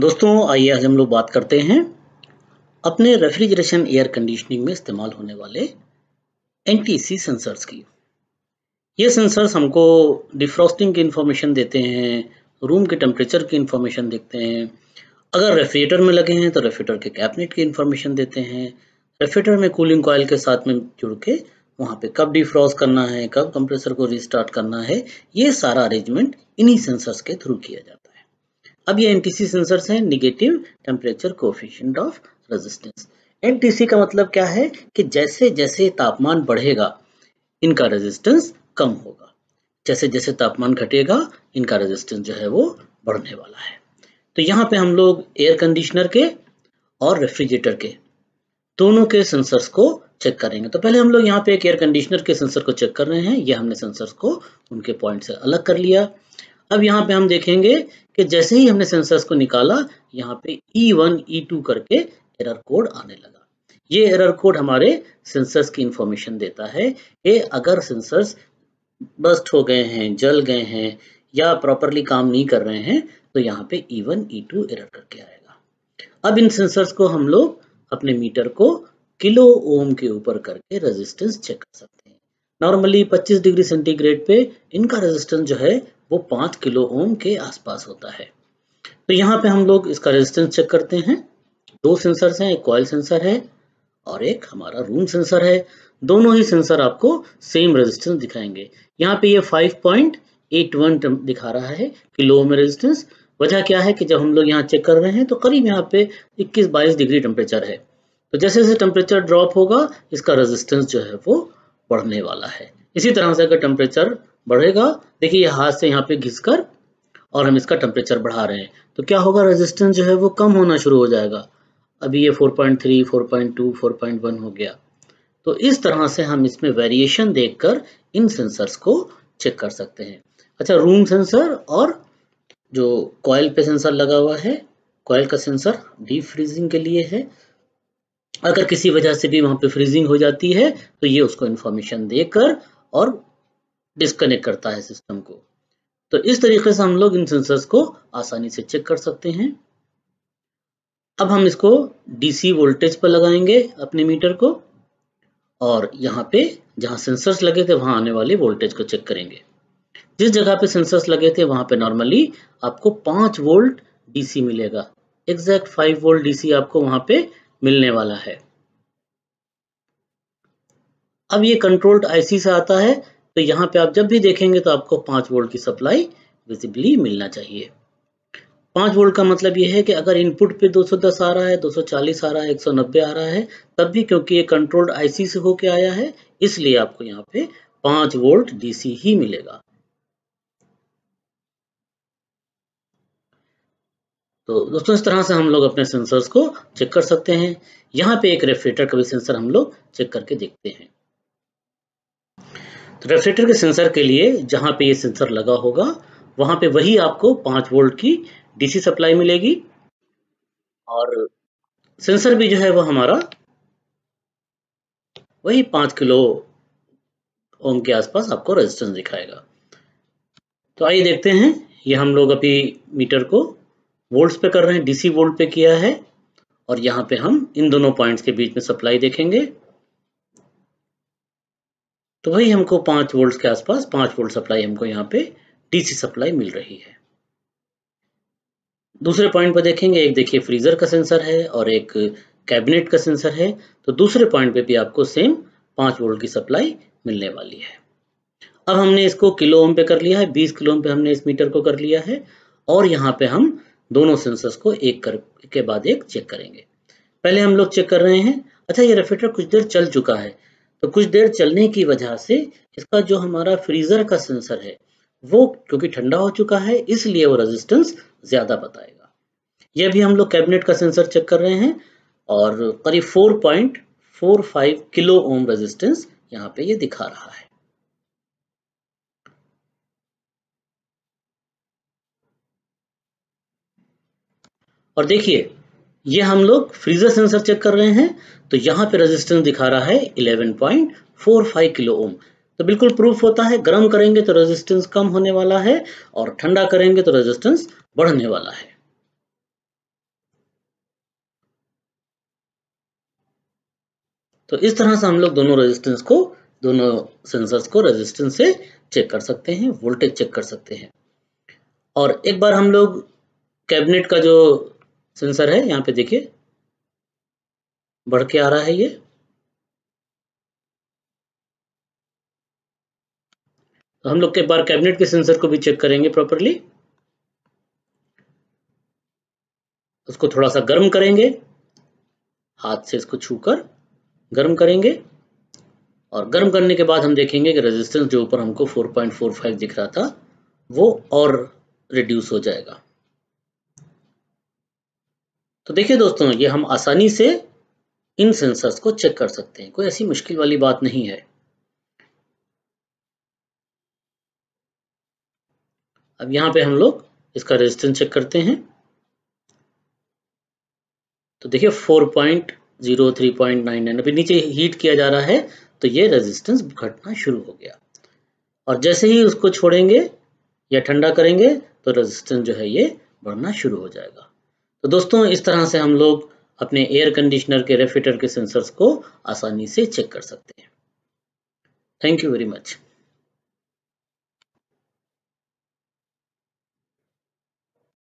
दोस्तों आइए आज हम लोग बात करते हैं अपने रेफ्रिजरेशन एयर कंडीशनिंग में इस्तेमाल होने वाले एनटीसी सेंसर्स की ये सेंसर्स हमको डिफ्रॉस्टिंग की इन्फॉर्मेशन देते हैं रूम के टेम्परेचर की इन्फॉर्मेशन देखते हैं अगर रेफ्रिजरेटर में लगे हैं तो रेफ्रिजरेटर के कैबिनेट की इन्फॉर्मेशन देते हैं रेफ्रिजरेटर में कूलिंग कॉयल के साथ में जुड़ के वहाँ पे कब डिफ्रॉस्ट करना है कब कंप्रेसर को रिस्टार्ट करना है ये सारा अरेंजमेंट इन्हीं सेंसर्स के थ्रू किया जाता है अब ये एनटीसी सेंसर्स हैं negative temperature coefficient of resistance NTC का मतलब क्या है कि जैसे जैसे तापमान बढ़ेगा इनका रेजिस्टेंस कम होगा जैसे जैसे तापमान घटेगा इनका रेजिस्टेंस जो है वो बढ़ने वाला है तो यहाँ पे हम लोग एयर कंडीशनर के और रेफ्रिजरेटर के दोनों के सेंसर्स को चेक करेंगे तो पहले हम लोग यहाँ पे एक एयर कंडीशनर के सेंसर को चेक कर रहे हैं ये हमने सेंसर्स को उनके पॉइंट से अलग कर लिया अब यहाँ पे हम देखेंगे कि जैसे ही हमने सेंसर्स को निकाला यहाँ पे E1, E2 करके एरर कोड आने लगा ये एरर कोड हमारे सेंसर्स की इंफॉर्मेशन देता है कि अगर सेंसर्स बस्ट हो गए हैं जल गए हैं या प्रॉपरली काम नहीं कर रहे हैं तो यहाँ पे E1, E2 एरर करके आएगा अब इन सेंसर्स को हम लोग अपने मीटर को किलो ओम के ऊपर करके रेजिस्टेंस चेक कर सकते हैं नॉर्मली 25 डिग्री सेंटीग्रेड पे इनका रेजिस्टेंस जो है वो पाँच किलो ओम के आसपास होता है तो यहाँ पे हम लोग इसका रेजिस्टेंस चेक करते हैं दो सेंसर हैं एक कॉयल सेंसर है और एक हमारा रूम सेंसर है दोनों ही सेंसर आपको सेम रेजिस्टेंस दिखाएंगे यहाँ पे ये 5.81 दिखा रहा है किलो में रेजिस्टेंस वजह क्या है कि जब हम लोग यहाँ चेक कर रहे हैं तो करीब यहाँ पे 21-22 डिग्री टेम्परेचर है तो जैसे जैसे टेम्परेचर ड्रॉप होगा इसका रेजिस्टेंस जो है वो बढ़ने वाला है इसी तरह से अगर टेम्परेचर बढ़ेगा देखिए ये हाथ से यहाँ पे घिस कर और हम इसका टेम्परेचर बढ़ा रहे हैं तो क्या होगा रेजिस्टेंस जो है वो कम होना शुरू हो जाएगा अभी ये 4.3, 4.2, 4.1 हो गया तो इस तरह से हम इसमें वेरिएशन देखकर इन सेंसर्स को चेक कर सकते हैं अच्छा रूम सेंसर और जो कॉयल पे सेंसर लगा हुआ है कॉयल का सेंसर डीप फ्रीजिंग के लिए है अगर किसी वजह से भी वहां पे फ्रीजिंग हो जाती है तो ये उसको इन्फॉर्मेशन देकर और डिस्कनेक्ट करता है सिस्टम को तो इस तरीके से हम लोग इन सेंसर्स को आसानी से चेक कर सकते हैं अब हम इसको डीसी वोल्टेज पर लगाएंगे अपने मीटर को और यहाँ पे जहाँ सेंसर्स लगे थे वहाँ आने वाले वोल्टेज को चेक करेंगे जिस जगह पे सेंसर्स लगे थे वहाँ पे नॉर्मली आपको पाँच वोल्ट डीसी मिलेगा एग्जैक्ट फाइव वोल्ट डीसी आपको वहाँ पे मिलने वाला है अब ये कंट्रोल्ड आईसी से आता है तो यहाँ पे आप जब भी देखेंगे तो आपको पांच वोल्ट की सप्लाई विजिबली मिलना चाहिए पांच वोल्ट का मतलब यह है कि अगर इनपुट पे 210 आ रहा है 240 आ रहा है 190 आ रहा है तब भी क्योंकि ये कंट्रोल्ड आईसी से होके आया है इसलिए आपको यहाँ पे पांच वोल्ट डीसी ही मिलेगा तो दोस्तों इस तरह से हम लोग अपने सेंसर्स को चेक कर सकते हैं यहाँ पे एक रेफ्रिजरेटर का भी सेंसर हम लोग चेक करके देखते हैं रेफ्रिजरेटर तो के सेंसर के लिए जहाँ पे ये सेंसर लगा होगा वहाँ पे वही आपको पांच वोल्ट की डीसी सप्लाई मिलेगी और सेंसर भी जो है वह हमारा वही पांच किलो ओम के आसपास आपको रेजिस्टेंस दिखाएगा तो आइए देखते हैं ये हम लोग अभी मीटर को वोल्ट्स पे कर रहे हैं डीसी वोल्ट पे किया है और यहाँ पे हम इन दोनों पॉइंट्स के बीच में सप्लाई देखेंगे तो वही हमको पांच वोल्ट के आसपास पांच वोल्ट सप्लाई हमको यहाँ पे डीसी सप्लाई मिल रही है दूसरे पॉइंट पर देखेंगे एक देखिए फ्रीजर का सेंसर है और एक कैबिनेट का सेंसर है तो दूसरे पॉइंट पे भी आपको सेम पांच वोल्ट की सप्लाई मिलने वाली है अब हमने इसको किलो ओम पे कर लिया है बीस किलो ओम पे हमने इस मीटर को कर लिया है और यहाँ पे हम दोनों सेंसर्स को एक कर के बाद एक चेक करेंगे पहले हम लोग चेक कर रहे हैं अच्छा ये रेफ्रिजरेटर कुछ देर चल चुका है तो कुछ देर चलने की वजह से इसका जो हमारा फ्रीजर का सेंसर है वो क्योंकि ठंडा हो चुका है इसलिए वो रेजिस्टेंस ज्यादा बताएगा यह भी हम लोग कैबिनेट का सेंसर चेक कर रहे हैं और करीब 4.45 किलो ओम रेजिस्टेंस यहां पे ये दिखा रहा है और देखिए ये हम लोग फ्रीजर सेंसर चेक कर रहे हैं तो यहाँ पे रेजिस्टेंस दिखा रहा है 11.45 किलो ओम तो बिल्कुल प्रूफ होता है गर्म करेंगे तो रेजिस्टेंस कम होने वाला है और ठंडा करेंगे तो रेजिस्टेंस बढ़ने वाला है तो इस तरह से हम लोग दोनों रेजिस्टेंस को दोनों सेंसर्स को रेजिस्टेंस से चेक कर सकते हैं वोल्टेज चेक कर सकते हैं और एक बार हम लोग कैबिनेट का जो सेंसर है यहाँ पे देखिए बढ़ के आ रहा है ये तो हम लोग के बार कैबिनेट के सेंसर को भी चेक करेंगे प्रॉपरली उसको थोड़ा सा गर्म करेंगे हाथ से इसको छूकर गर्म करेंगे और गर्म करने के बाद हम देखेंगे कि रेजिस्टेंस जो ऊपर हमको 4.45 दिख रहा था वो और रिड्यूस हो जाएगा तो देखिए दोस्तों ये हम आसानी से इन सेंसर्स को चेक कर सकते हैं कोई ऐसी मुश्किल वाली बात नहीं है अब यहां पे हम लोग इसका रेजिस्टेंस चेक करते हैं तो देखिए 4.03.99 अभी नीचे हीट किया जा रहा है तो ये रेजिस्टेंस घटना शुरू हो गया और जैसे ही उसको छोड़ेंगे या ठंडा करेंगे तो रेजिस्टेंस जो है ये बढ़ना शुरू हो जाएगा तो दोस्तों इस तरह से हम लोग अपने एयर कंडीशनर के रेफ्रिजरेटर के सेंसर्स को आसानी से चेक कर सकते हैं थैंक यू वेरी मच